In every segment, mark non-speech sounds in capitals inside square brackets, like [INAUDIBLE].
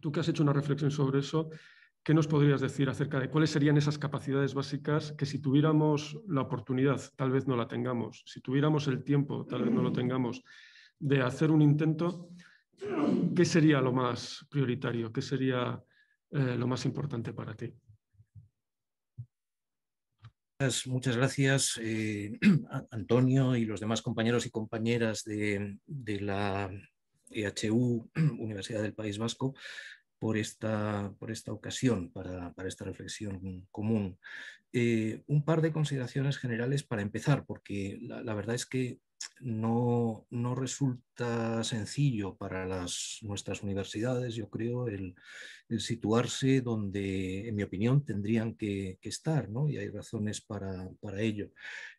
Tú que has hecho una reflexión sobre eso, ¿qué nos podrías decir acerca de cuáles serían esas capacidades básicas que si tuviéramos la oportunidad, tal vez no la tengamos, si tuviéramos el tiempo, tal vez no lo tengamos, de hacer un intento, ¿qué sería lo más prioritario? ¿Qué sería eh, lo más importante para ti? Muchas gracias, eh, [CLEARS THROAT] Antonio y los demás compañeros y compañeras de, la, EHU, [CLEARS THROAT] Universidad del País Vasco, por esta, por esta ocasión, para, esta reflexión común. Eh, un par de consideraciones generales para empezar, porque la, verdad es que no, resulta sencillo para las, nuestras universidades, yo creo, el, situarse donde, en mi opinión, tendrían que, estar, y hay razones para, ello.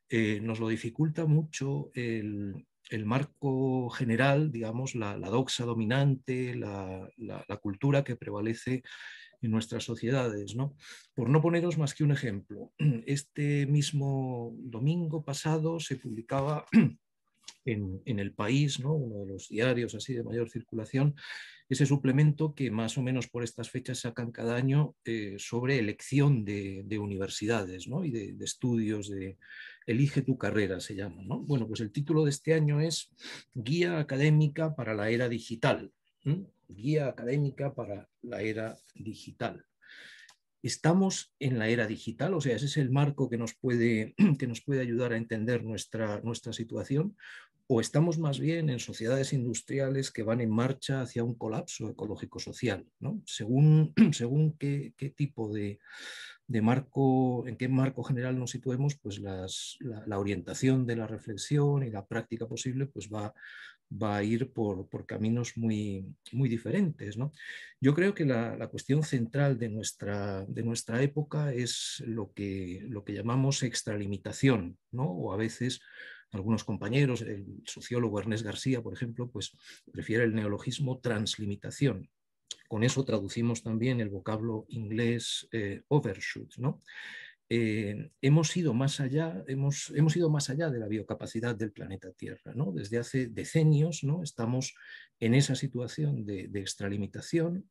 Eh, nos lo dificulta mucho el, el marco general, digamos, la, doxa dominante, la, cultura que prevalece en nuestras sociedades. ¿no? Por no poneros más que un ejemplo, [CLEARS THROAT] este mismo domingo pasado se publicaba [CLEARS THROAT] en, El País, uno de los diarios así de mayor circulación, ese suplemento que más o menos por estas fechas sacan cada año eh, sobre elección de, universidades ¿no? y de, de estudios de, Elige tu carrera, se llama. Bueno, pues el título de este año es Guía Académica para la Era Digital. Guía Académica para la Era Digital. Estamos en la era digital, o sea, ese es el marco que nos puede, [CLEARS THROAT] que nos puede ayudar a entender nuestra, nuestra situación, o estamos más bien en sociedades industriales que van en marcha hacia un colapso ecológico-social, según, [CLEARS THROAT] según qué tipo de, de marco, en qué marco general nos situemos, pues la, orientación de la reflexión y la práctica posible pues va, va a ir por, por caminos muy, muy diferentes. ¿no? Yo creo que la, cuestión central de nuestra, de nuestra época es lo que, lo que llamamos extralimitación, ¿no? o a veces algunos compañeros, el sociólogo Ernest García, por ejemplo, pues prefiere el neologismo translimitación, con eso traducimos también el vocablo inglés eh, overshoot. ¿no? Eh, hemos, ido más allá, hemos, hemos, ido más allá de la biocapacidad del planeta Tierra. ¿no? Desde hace decenios ¿no? estamos en esa situación de, extralimitación,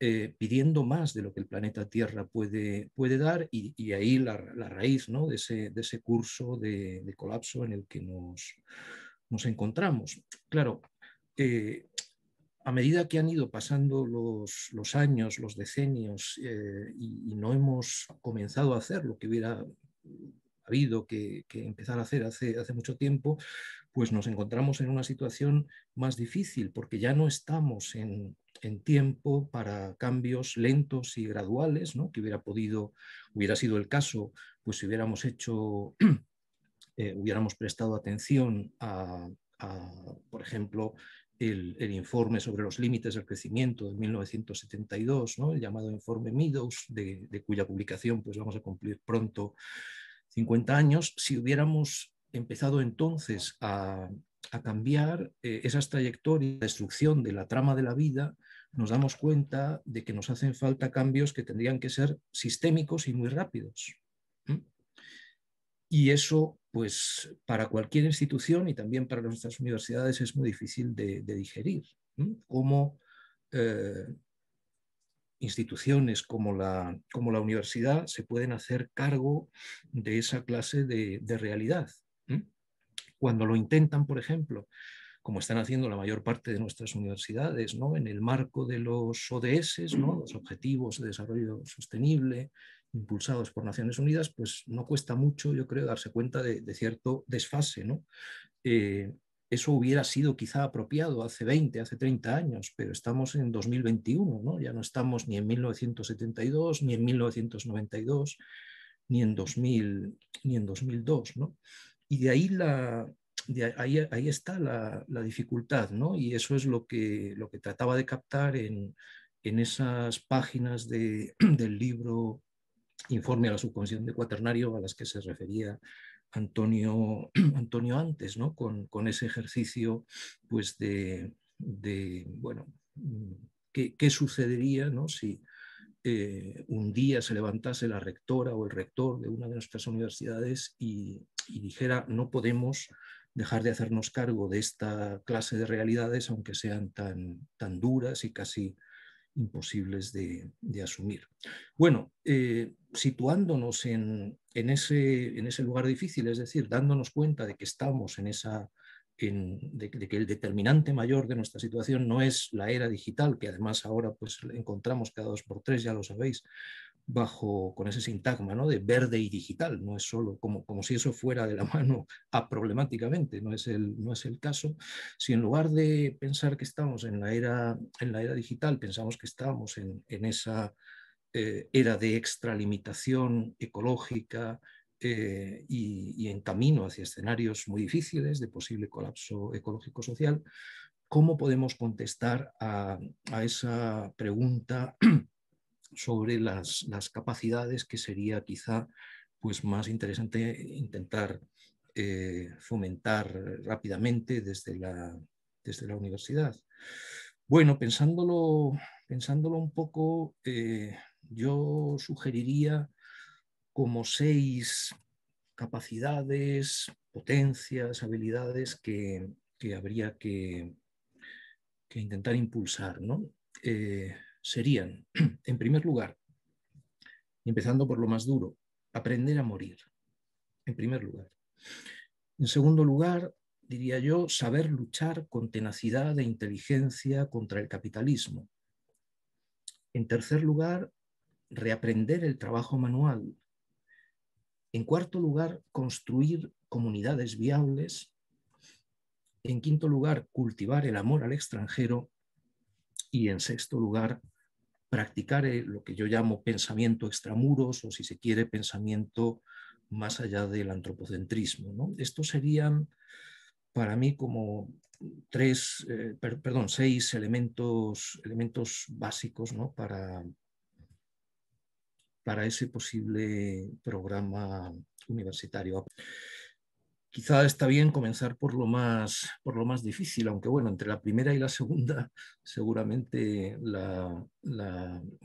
eh, pidiendo más de lo que el planeta Tierra puede, puede dar y, ahí la, raíz ¿no? de, ese, curso de, colapso en el que nos, encontramos. Claro, a medida que han ido pasando los, años, los decenios, eh, y, no hemos comenzado a hacer lo que hubiera habido que, empezar a hacer hace, mucho tiempo, pues nos encontramos en una situación más difícil, porque ya no estamos en, tiempo para cambios lentos y graduales, ¿no? que hubiera podido, hubiera sido el caso, pues si hubiéramos hecho, [CLEARS THROAT] eh, hubiéramos prestado atención a, por ejemplo, el, informe sobre los límites del crecimiento de 1972, el llamado informe Meadows, de, cuya publicación pues, vamos a cumplir pronto 50 años, si hubiéramos empezado entonces a, cambiar eh, esas trayectorias, de destrucción de la trama de la vida, nos damos cuenta de que nos hacen falta cambios que tendrían que ser sistémicos y muy rápidos. Y eso, pues, para cualquier institución y también para nuestras universidades es muy difícil de, digerir. Cómo eh, instituciones como la, universidad se pueden hacer cargo de esa clase de, de realidad. Cuando lo intentan, por ejemplo, como están haciendo la mayor parte de nuestras universidades, ¿no? en el marco de los ODS, ¿no? los Objetivos de Desarrollo Sostenible, impulsados por Naciones Unidas, pues no cuesta mucho, yo creo, darse cuenta de, cierto desfase. ¿no? Eh, eso hubiera sido quizá apropiado hace 20, hace 30 años, pero estamos en 2021, ¿no? ya no estamos ni en 1972, ni en 1992, ni en, 2000, ni en 2002. ¿no? Y de ahí, la, ahí, está la, dificultad, ¿no? y eso es lo que, lo que trataba de captar en, esas páginas [CLEARS THROAT] del libro informe a la subcomisión de cuaternario a las que se refería Antonio, [CLEARS THROAT] Antonio antes, ¿no? con, ese ejercicio pues de, bueno, mm, qué, sucedería ¿no? si eh, un día se levantase la rectora o el rector de una de nuestras universidades y, y dijera no podemos dejar de hacernos cargo de esta clase de realidades, aunque sean tan, tan duras y casi imposibles de, asumir. Bueno, eh, situándonos en, ese, lugar difícil, es decir, dándonos cuenta de que estamos en esa... de, que el determinante mayor de nuestra situación no es la era digital, que además ahora pues encontramos cada dos por tres, ya lo sabéis, bajo, con ese sintagma ¿no? de verde y digital, no es solo como, como si eso fuera de la [LAUGHS] mano a problemáticamente, no es, el, no es el caso. Si en lugar de pensar que estamos en la era, en la era digital, pensamos que estamos en, esa eh, era de extralimitación ecológica, eh, y, en camino hacia escenarios muy difíciles de posible colapso ecológico-social, ¿cómo podemos contestar a, a esa pregunta sobre las, capacidades que sería quizá pues, más interesante intentar eh, fomentar rápidamente desde la, desde la universidad. Bueno, pensándolo, pensándolo un poco, eh, yo sugeriría como seis capacidades, potencias, habilidades que, habría que, intentar impulsar. ¿no? Eh, serían, [CLEARS THROAT] en primer lugar, empezando por lo más duro, aprender a morir, en primer lugar. En segundo lugar, diría yo, saber luchar con tenacidad e inteligencia contra el capitalismo. En tercer lugar, reaprender el trabajo manual. En cuarto lugar, construir comunidades viables. En quinto lugar, cultivar el amor al extranjero. Y en sexto lugar, practicar eh, lo que yo llamo pensamiento extramuros o si se quiere pensamiento más allá del antropocentrismo. ¿no? Estos serían para mí como tres, eh, perdón, seis elementos, elementos básicos ¿no? para, para ese posible programa universitario quizá está bien comenzar por lo más, por lo más difícil, aunque bueno, entre la primera y la segunda [LAUGHS] seguramente la,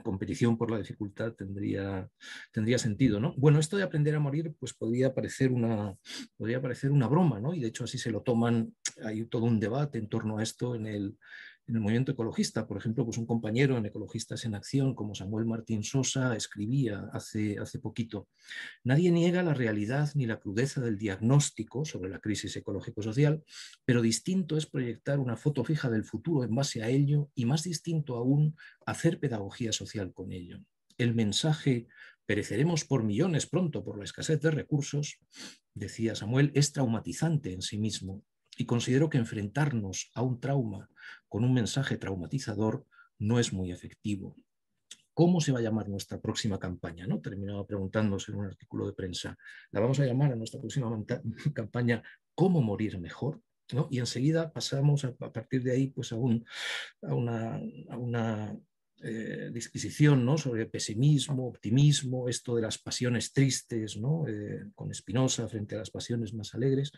competición por la dificultad tendría, tendría sentido. ¿no? Bueno, esto de aprender a morir pues podría parecer, una, podría parecer una broma, ¿no? y de hecho así se lo toman, hay todo un debate en torno a esto en el, en el movimiento ecologista, por ejemplo, pues un compañero en Ecologistas en Acción como Samuel Martín Sosa escribía hace, hace poquito, nadie niega la realidad ni la crudeza del diagnóstico sobre la crisis ecológico-social, pero distinto es proyectar una foto fija del futuro en base a ello y más distinto aún hacer pedagogía social con ello. El mensaje pereceremos por millones pronto por la escasez de recursos, decía Samuel, es traumatizante en sí mismo y considero que enfrentarnos a un trauma con un mensaje traumatizador no es muy efectivo. ¿Cómo se va a llamar nuestra próxima campaña? ¿No? Terminaba preguntándose en un artículo de prensa. La vamos a llamar a nuestra próxima [LAUGHS] campaña ¿Cómo morir mejor? Y enseguida pasamos a, partir de ahí pues, a, a una eh, disquisición ¿no? sobre pesimismo, optimismo, esto de las pasiones tristes, ¿no? Eh, con Espinosa frente a las pasiones más alegres,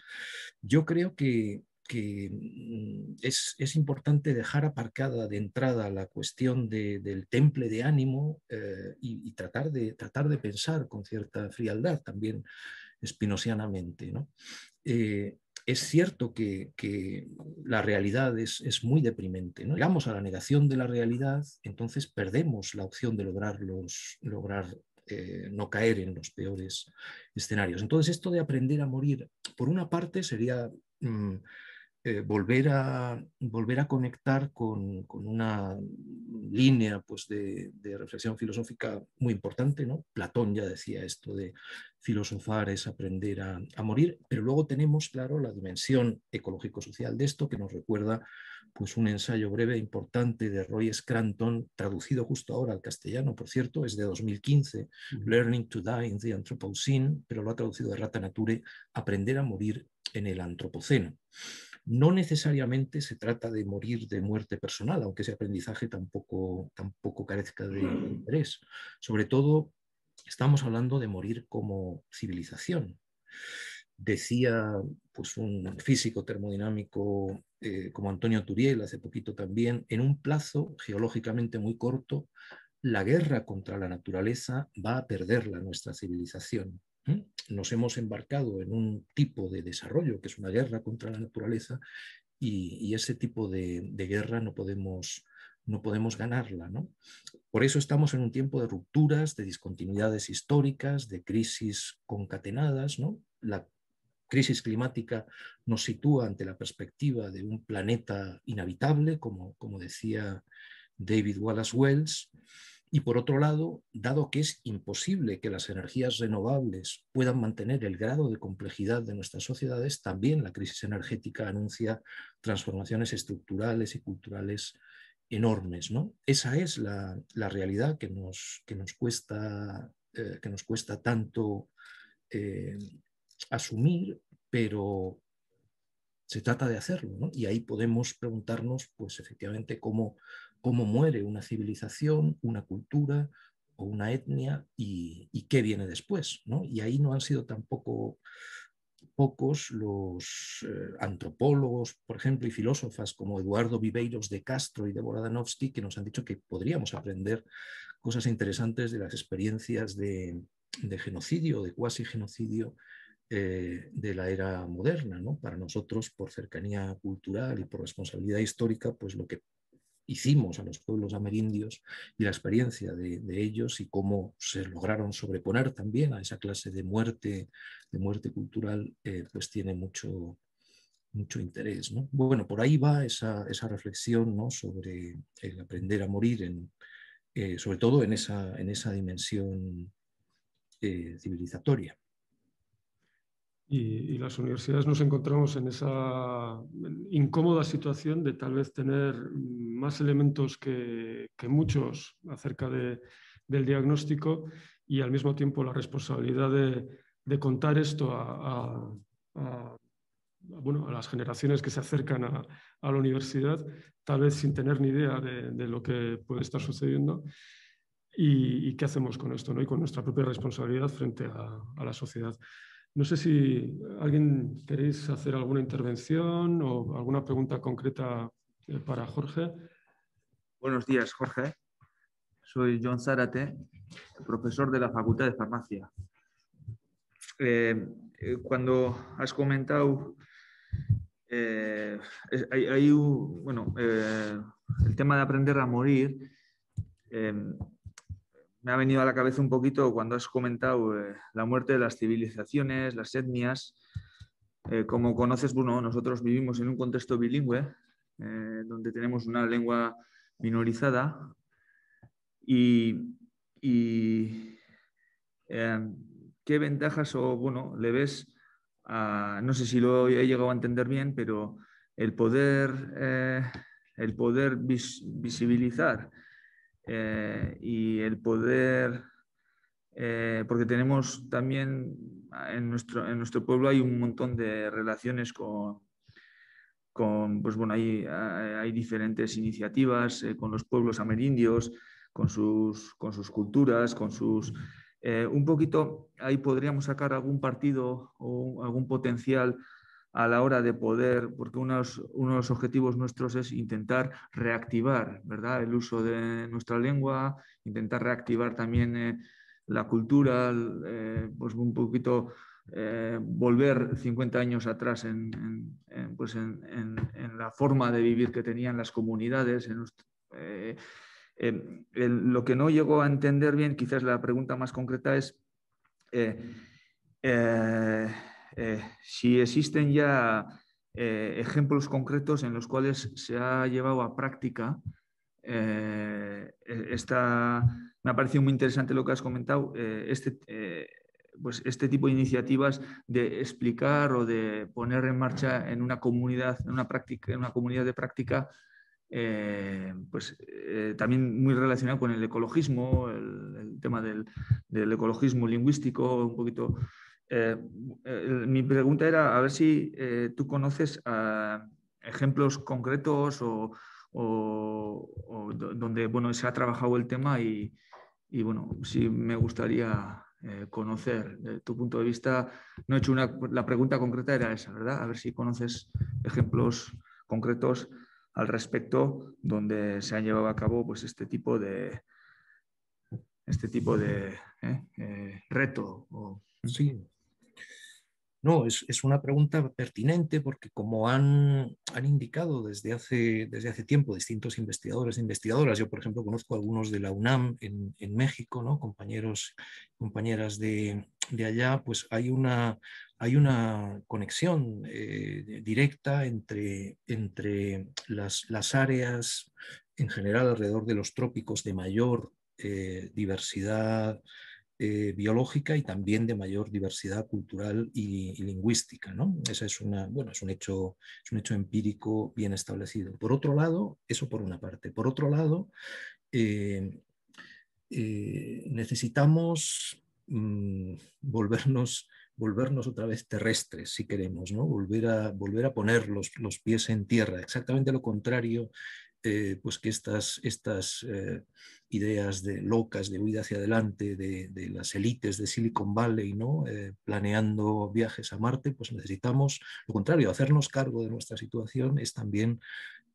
yo creo que, mm, es, importante dejar aparcada de entrada la cuestión del temple de ánimo eh, y, tratar, de, tratar de pensar con cierta frialdad también espinosianamente. ¿no? es cierto que, la realidad es, muy deprimente. ¿no? Llegamos a la negación de la realidad, entonces perdemos la opción de lograr, eh, no caer en los peores escenarios. Entonces, esto de aprender a morir, por una parte, sería mm, eh, volver, a, volver a conectar con, una línea pues, de, reflexión filosófica muy importante. ¿no? Platón ya decía esto de filosofar es aprender a, morir, pero luego tenemos, claro, la dimensión ecológico-social de esto que nos recuerda pues, un ensayo breve e importante de Roy Scranton, traducido justo ahora al castellano, por cierto, es de 2015, Learning to Die in the Anthropocene, pero lo ha traducido de Rata Nature, Aprender a morir en el Antropoceno. No necesariamente se trata de morir de muerte personal, aunque ese aprendizaje tampoco, tampoco carezca de interés. Sobre todo, estamos hablando de morir como civilización. Decía pues, un físico termodinámico eh, como Antonio Turiel hace poquito también, en un plazo geológicamente muy corto, la guerra contra la naturaleza va a perderla nuestra civilización. Nos hemos embarcado en un tipo de desarrollo que es una guerra contra la naturaleza y, ese tipo de, de, guerra no podemos, no podemos ganarla. ¿no? Por eso estamos en un tiempo de rupturas, de discontinuidades históricas, de crisis concatenadas. ¿no? La crisis climática nos sitúa ante la perspectiva de un planeta inhabitable, como, como decía David Wallace Wells. Y por otro lado, dado que es imposible que las energías renovables puedan mantener el grado de complejidad de nuestras sociedades, también la crisis energética anuncia transformaciones estructurales y culturales enormes. ¿no? Esa es la, realidad que nos, que nos, cuesta, eh, que nos cuesta tanto eh, asumir, pero se trata de hacerlo. Y ahí podemos preguntarnos, pues efectivamente, cómo cómo muere una civilización, una cultura o una etnia y, qué viene después. ¿no? Y ahí no han sido tampoco pocos los eh, antropólogos, por ejemplo, y filósofas como Eduardo Viveiros de Castro y de Danowski, que nos han dicho que podríamos aprender cosas interesantes de las experiencias de, genocidio, de cuasi genocidio eh, de la era moderna. ¿no? Para nosotros, por cercanía cultural y por responsabilidad histórica, pues lo que hicimos a los pueblos amerindios y la experiencia de, ellos y cómo se lograron sobreponer también a esa clase de muerte, de muerte cultural, eh, pues tiene mucho, mucho interés. ¿no? Bueno, por ahí va esa, esa reflexión ¿no? sobre el aprender a morir, en, eh, sobre todo en esa, en esa dimensión eh, civilizatoria. Y, las universidades nos encontramos en esa incómoda situación de tal vez tener más elementos que, muchos acerca del diagnóstico y al mismo tiempo la responsabilidad de, contar esto a, bueno, a, las generaciones que se acercan a, la universidad, tal vez sin tener ni idea de, lo que puede estar sucediendo. Y, y, qué hacemos con esto ¿no? y con nuestra propia responsabilidad frente a la sociedad. No sé si alguien queréis hacer alguna intervención o alguna pregunta concreta eh, para Jorge. Buenos días, Jorge. Soy John Zárate, profesor de la Facultad de Farmacia. Eh, eh, cuando has comentado, hay, bueno, el tema de aprender a morir, me ha venido a la cabeza un poquito cuando has comentado eh, la muerte de las civilizaciones, las etnias. Eh, como conoces, bueno nosotros vivimos en un contexto bilingüe, eh, donde tenemos una lengua minorizada y, em, qué ventajas o, bueno, le ves, no sé si lo he llegado a entender bien, pero el poder, el poder visibilizar eh, y el poder, eh, porque tenemos también ah, en nuestro, pueblo hay un montón de relaciones con, pues bueno, hay, ah, diferentes iniciativas eh, con los pueblos amerindios, con sus, culturas, con sus... un poquito ahí podríamos sacar algún partido o algún potencial a la hora de poder, porque unos, uno de los objetivos nuestros es intentar reactivar ¿verdad? el uso de nuestra lengua, intentar reactivar también eh, la cultura, eh, pues un poquito eh, volver 50 años atrás pues en, la forma de vivir que tenían las comunidades. lo que no llego a entender bien, quizás la pregunta más concreta es... Eh, si existen ya eh, ejemplos concretos en los cuales se ha llevado a práctica eh, e-, esta, me ha parecido muy interesante lo que has comentado, este, pues este tipo de iniciativas de explicar o de poner en marcha en una comunidad, en una, práctica, en una comunidad de práctica, pues también muy relacionado con el ecologismo, el, tema del, del, ecologismo lingüístico, un poquito eh, eh, mi pregunta era a ver si eh, tú conoces ah, ejemplos concretos o, donde bueno, se ha trabajado el tema y, bueno, sí me gustaría conocer tu punto de vista. No he hecho una, la pregunta concreta era esa, ¿verdad? A ver si conoces ejemplos concretos al respecto donde se han llevado a cabo pues, este tipo de, este tipo de reto. Sí, no, es, una pregunta pertinente porque como han, indicado desde hace, desde hace tiempo distintos investigadores e investigadoras, yo por ejemplo conozco a algunos de la UNAM en, México, ¿no? compañeros compañeras de, allá, pues hay una, hay una conexión eh, directa entre, entre las, áreas en general alrededor de los trópicos de mayor eh, diversidad eh, biológica y también de mayor diversidad cultural y, lingüística. ¿no? Ese es, una, bueno, es, un hecho, es un hecho empírico bien establecido. Por otro lado, eso por una parte. Por otro lado, eh, eh, necesitamos mm, volvernos otra vez terrestres, si queremos, ¿no? volver, a, volver a poner los, los, pies en tierra, exactamente lo contrario eh, pues que estas, estas eh, ideas de locas de huida hacia adelante de, las élites de Silicon Valley ¿no? Eh, planeando viajes a Marte, pues necesitamos lo contrario, hacernos cargo de nuestra situación es también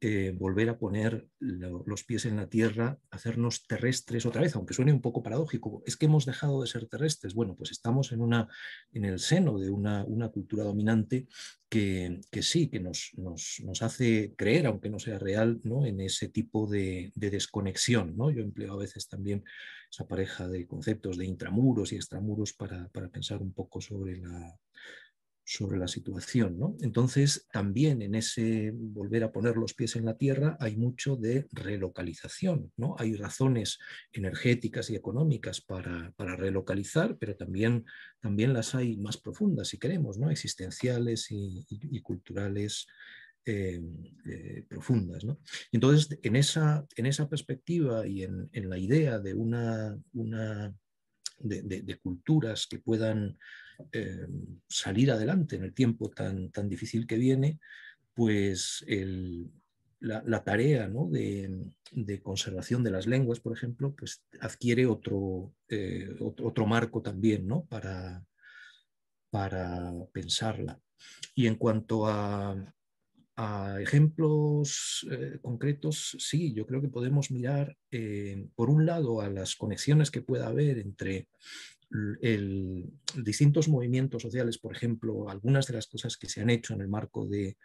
eh, volver a poner los pies en la tierra, hacernos terrestres otra vez, aunque suene un poco paradójico, es que hemos dejado de ser terrestres. Bueno, pues estamos en, una, en el seno de una, una cultura dominante que, sí, que nos, nos, hace creer, aunque no sea real, ¿no? en ese tipo de, desconexión. ¿no? Yo empleo a veces también esa pareja de conceptos de intramuros y extramuros para pensar un poco sobre la sobre la situación. ¿no? Entonces, también en ese volver a poner los pies en la tierra hay mucho de relocalización. ¿no? Hay razones energéticas y económicas para, relocalizar, pero también, también, las hay más profundas, si queremos, ¿no? existenciales y, culturales. Eh, eh, profundas. ¿no? Entonces, en esa, en esa, perspectiva y en, la idea de una, una de, culturas que puedan eh, salir adelante en el tiempo tan, tan difícil que viene, pues la, tarea de, conservación de las lenguas, por ejemplo, pues adquiere otro, eh, otro, marco también para, para pensarla. Y en cuanto a, ejemplos eh, concretos, sí, yo creo que podemos mirar, por un lado, a las conexiones que pueda haber entre distintos movimientos sociales, por ejemplo, algunas de las cosas que se han hecho en el marco de,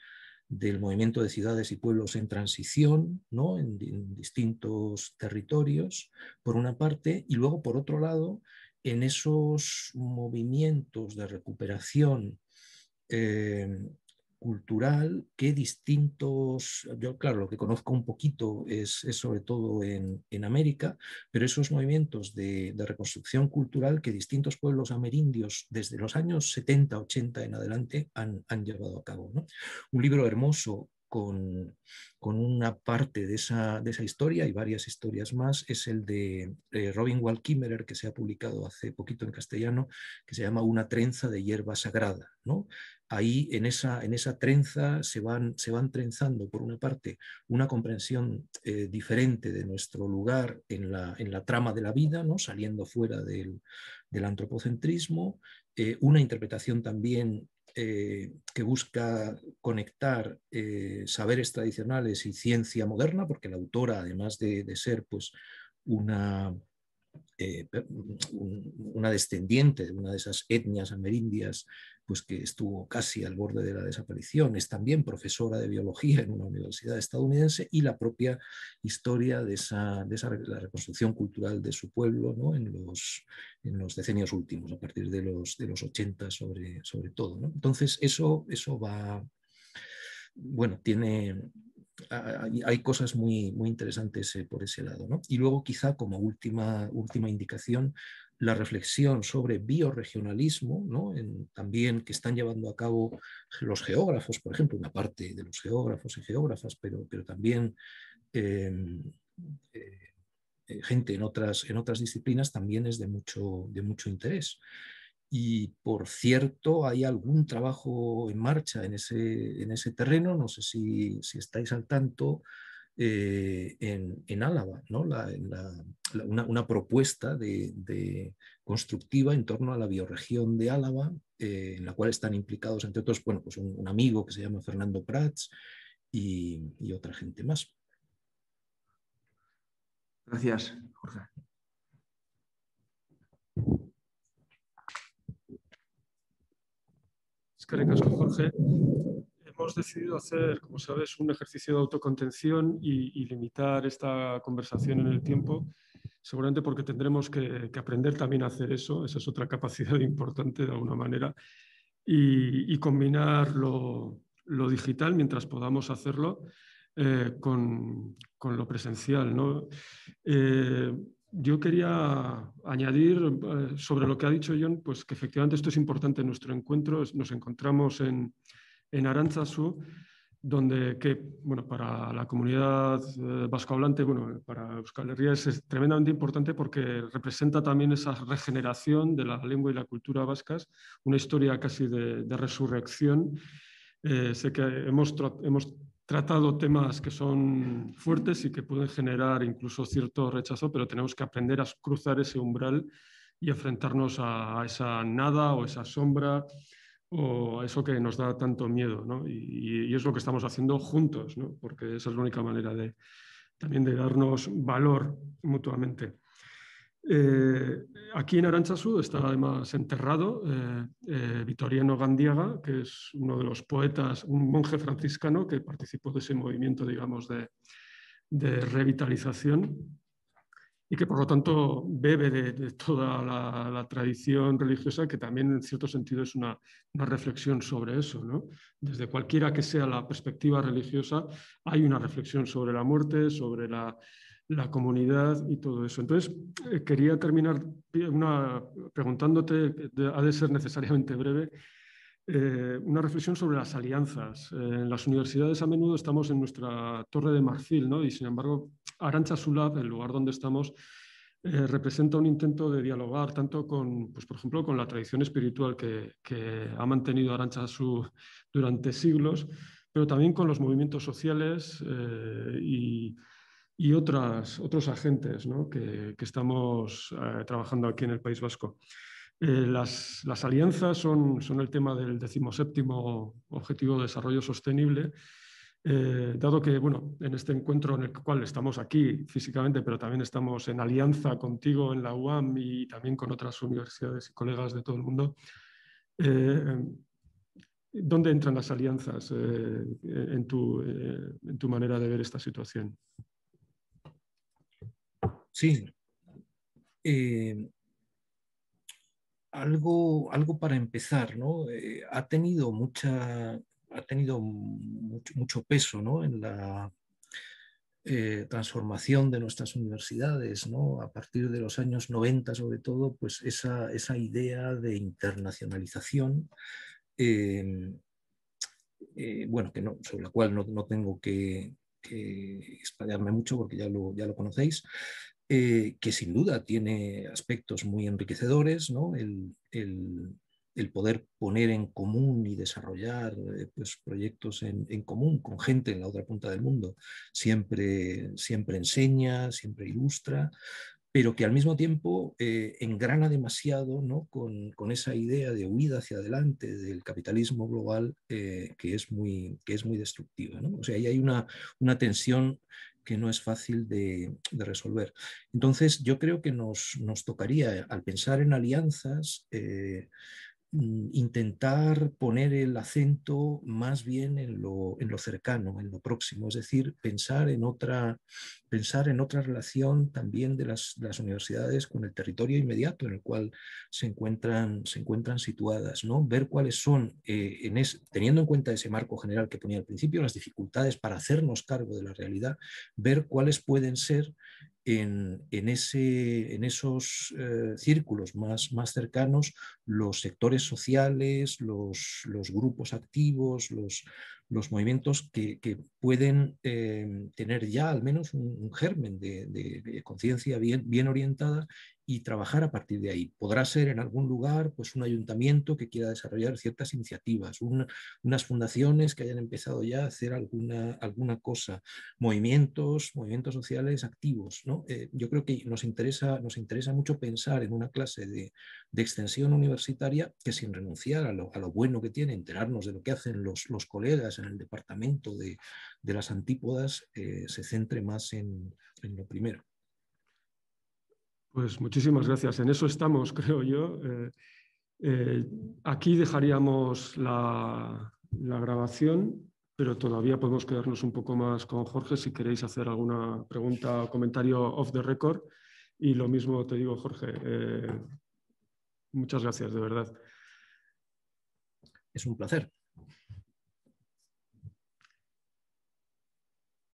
del movimiento de ciudades y pueblos en transición, ¿no? en, distintos territorios, por una parte, y luego, por otro lado, en esos movimientos de recuperación eh, cultural que distintos, yo claro, lo que conozco un poquito es, sobre todo en, en, América, pero esos movimientos de, de, reconstrucción cultural que distintos pueblos amerindios desde los años 70, 80 en adelante han, llevado a cabo. Un libro hermoso con, una parte de esa, historia y varias historias más es el de eh, Robin Wall que se ha publicado hace poquito en castellano, que se llama Una trenza de hierba sagrada. ¿no? Ahí en esa, en esa trenza se van, se van, trenzando, por una parte, una comprensión eh, diferente de nuestro lugar en la, en la, trama de la vida, ¿no? saliendo fuera del, antropocentrismo, eh, una interpretación también eh, que busca conectar eh, saberes tradicionales y ciencia moderna, porque la autora, además de, de ser pues, una, eh, una descendiente de una de esas etnias amerindias pues que estuvo casi al borde de la desaparición, es también profesora de biología en una universidad estadounidense y la propia historia de, esa, la reconstrucción cultural de su pueblo ¿no? en, los, en, los, decenios últimos, a partir de los, de los 80 sobre, sobre todo. Entonces eso, eso va, bueno, tiene, hay, cosas muy, muy interesantes eh, por ese lado. Y luego, quizá como última, última indicación, la reflexión sobre bioregionalismo, ¿no? también que están llevando a cabo los geógrafos, por ejemplo, una parte de los geógrafos y geógrafas, pero, también em, eh, eh, gente en otras, en otras disciplinas, también es de mucho, de mucho interés. Y por cierto, hay algún trabajo en marcha en ese, terreno, no sé si, estáis al tanto, eh, en, en, Álava, una, propuesta de, constructiva en torno a la bioregión de Álava, eh, en la cual están implicados, entre otros, bueno, pues un, amigo que se llama Fernando Prats y otra gente más. Gracias, Jorge. Jorge. Hemos decidido hacer, como sabes, un ejercicio de autocontención y, limitar esta conversación en el tiempo, seguramente porque tendremos que, aprender también a hacer eso. Esa es otra capacidad [LAUGHS] importante de alguna manera. Y, combinar lo, digital mientras podamos hacerlo. Eh, con, lo presencial. ¿no? Eh, yo quería añadir eh, sobre lo que ha dicho John, pues que efectivamente esto es importante en nuestro encuentro. Nos encontramos en, en donde bueno, para la comunidad eh, vascohablante, bueno, para Euskal Herria es, tremendamente importante porque representa también esa regeneración de la lengua y la cultura vascas, una historia casi de, resurrección. Eh, sé que hemos, hemos tratado temas que son fuertes y que pueden generar incluso cierto rechazo, pero tenemos que aprender a cruzar ese umbral y enfrentarnos a, esa nada o esa sombra o a eso que nos da tanto miedo. ¿no? Y, es lo que estamos haciendo juntos, porque esa es la única manera de, también de darnos valor mutuamente. Eh, aquí en Aranchasud está además enterrado eh, eh, Vitoriano Gandiaga, que es uno de los poetas, un monje franciscano que participó de ese movimiento, digamos, de, revitalización y que por lo tanto bebe de, toda la, tradición religiosa, que también en cierto sentido es una, reflexión sobre eso. Desde cualquiera que sea la perspectiva religiosa, hay una reflexión sobre la muerte, sobre la, la comunidad y todo eso. Entonces, eh, quería terminar preguntándote, ha de ser necesariamente breve, eh, una reflexión sobre las alianzas. Eh, en las universidades a menudo estamos en nuestra torre de marfil, ¿no? Y sin embargo, Arancha Sulab, el lugar donde estamos, representa un intento de dialogar tanto con, pues, por ejemplo, con la tradición espiritual que, que ha mantenido Arancha su, durante siglos, pero también con los movimientos sociales y y otras, otros agentes que, estamos eh, trabajando aquí en el País Vasco. Eh, las, alianzas son, el tema del decimoséptimo Objetivo de Desarrollo Sostenible, eh, dado que en este encuentro en el cual estamos aquí físicamente, pero también estamos en alianza contigo en la UAM y también con otras universidades y colegas de todo el mundo, ¿dónde entran las alianzas en tu manera de ver esta situación? Sí. Eh, algo, algo para empezar, ¿no? Eh, ha tenido mucha, ha tenido mucho, peso, ¿no? En la eh, transformación de nuestras universidades, ¿no? A partir de los años 90, sobre todo, pues esa, esa idea de internacionalización, bueno, que no, sobre la cual no, no tengo que, que, mucho porque ya lo, ya lo conocéis, eh, que sin duda tiene aspectos muy enriquecedores, el, poder poner en común y desarrollar eh, pues, proyectos en, común con gente en la otra punta del mundo, siempre, siempre enseña, siempre ilustra, pero que al mismo tiempo eh, engrana demasiado con, esa idea de huida hacia adelante del capitalismo global que, es muy, que es muy destructiva. O sea, ahí hay una, una tensión que no es fácil de, resolver. Entonces, yo creo que nos, tocaría, eh, al pensar en alianzas, eh, Mm, intentar poner el acento más bien en lo, cercano, en lo próximo, es decir, pensar en otra, pensar en otra relación también de las, universidades con el territorio inmediato en el cual se encuentran, se encuentran situadas, ¿no? ver cuáles son, eh, en teniendo en cuenta ese marco general que ponía al principio, las dificultades para hacernos cargo de la realidad, ver cuáles pueden ser en, ese, en esos eh, círculos más, más, cercanos los sectores sociales, los grupos activos, los, los movimientos que, pueden eh, tener ya al menos un, germen de, conciencia bien, orientada y trabajar a partir de ahí. Podrá ser en algún lugar pues, un ayuntamiento que quiera desarrollar ciertas iniciativas, unas fundaciones que hayan empezado ya a hacer alguna, alguna cosa, movimientos, movimientos sociales activos. ¿no? Eh, yo creo que nos interesa, nos interesa mucho pensar en una clase de, extensión universitaria que sin renunciar a lo, bueno que tiene, enterarnos de lo que hacen los colegas en el departamento de, las Antípodas, eh, se centre más en, lo primero. Pues muchísimas gracias. En eso estamos, [LAUGHS] creo yo. Eh, eh, aquí dejaríamos la, grabación, pero todavía podemos quedarnos un poco más con Jorge si queréis hacer alguna pregunta o comentario off the record. Y lo mismo te digo, Jorge. muchas gracias, de verdad. Es un placer.